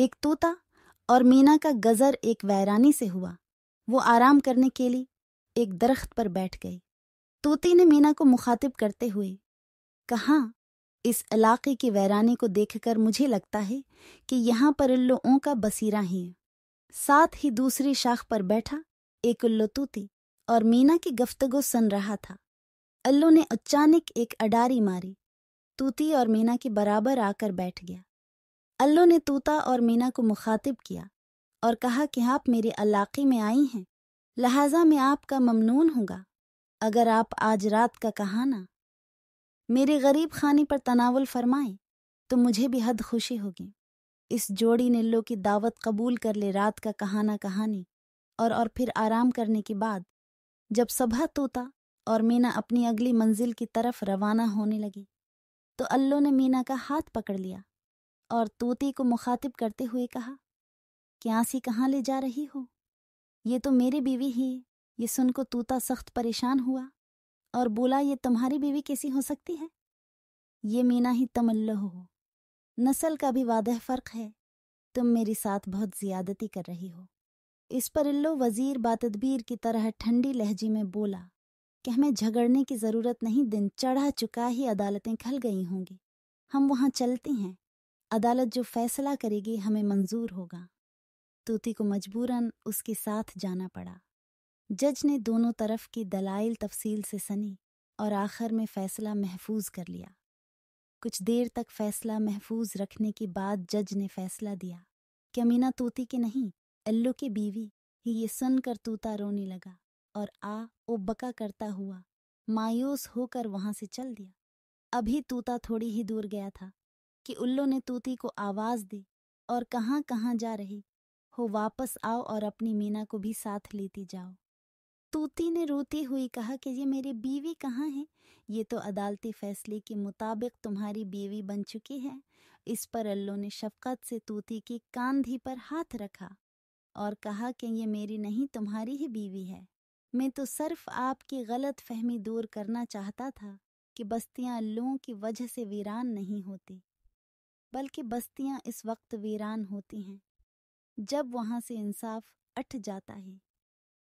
एक तोता और मीना का गजर एक वैरानी से हुआ वो आराम करने के लिए एक दरख्त पर बैठ गई तोती ने मीना को मुखातिब करते हुए कहा इस इलाके की वैरानी को देखकर मुझे लगता है कि यहाँ पर उल्लुओं का बसीरा ही है साथ ही दूसरी शाख पर बैठा एक उल्लू तूती और मीना की गफ्तगो सुन रहा था अल्लू ने अचानक एक अडारी मारी तूती और मीना के बराबर आकर बैठ गया अल्लू ने तूता और मीना को मुखातिब किया और कहा कि आप मेरे अलाके में आई हैं लिहाजा मैं आपका ममनून होगा अगर आप आज रात का कहाना मेरे गरीब खाने पर तनावल फरमाएं तो मुझे भी हद खुशी होगी इस जोड़ी ने लो की दावत कबूल कर ले रात का कहाना कहानी और और फिर आराम करने के बाद जब सभा तोता और मीना अपनी अगली मंजिल की तरफ रवाना होने लगी तो अल्लो ने मीना का हाथ पकड़ लिया और तोते को मुखातिब करते हुए कहा क्या सी कहाँ ले जा रही हो ये तो मेरी बीवी ही ये सुनकर तोता सख्त परेशान हुआ और बोला ये तुम्हारी बीवी कैसी हो सकती है ये मीना ही तमल्ल हो नस्ल का भी वादह फ़र्क है तुम मेरी साथ बहुत ज़्यादती कर रही हो इस पर इल्लो वज़ीर बातदबीर की तरह ठंडी लहजे में बोला कि हमें झगड़ने की ज़रूरत नहीं दिन चढ़ा चुका ही अदालतें खल गई होंगी हम वहाँ चलते हैं अदालत जो फैसला करेगी हमें मंजूर होगा तूती को मजबूरन उसके साथ जाना पड़ा जज ने दोनों तरफ की दलाइल तफसील से सनी और आखिर में फैसला महफूज कर लिया कुछ देर तक फैसला महफूज रखने के बाद जज ने फैसला दिया कि अमीना तोती के नहीं अल्लू के बीवी ही ये सुनकर तोता रोने लगा और आ ओ बका करता हुआ मायूस होकर वहां से चल दिया अभी तोता थोड़ी ही दूर गया था कि उल्लू ने तूती को आवाज दी और कहाँ कहाँ जा रही हो वापस आओ और अपनी मीना को भी साथ लेती जाओ तूती ने रोती हुई कहा कि ये मेरी बीवी कहाँ है ये तो अदालती फैसले के मुताबिक तुम्हारी बीवी बन चुकी है इस पर अल्लो ने शफकत से तूती की कांधी पर हाथ रखा और कहा कि ये मेरी नहीं तुम्हारी ही बीवी है मैं तो सिर्फ आपकी गलत फहमी दूर करना चाहता था कि बस्तियां अल्लुओं की वजह से वीरान नहीं होती बल्कि बस्तियां इस वक्त वीरान होती हैं जब वहां से इंसाफ अट जाता है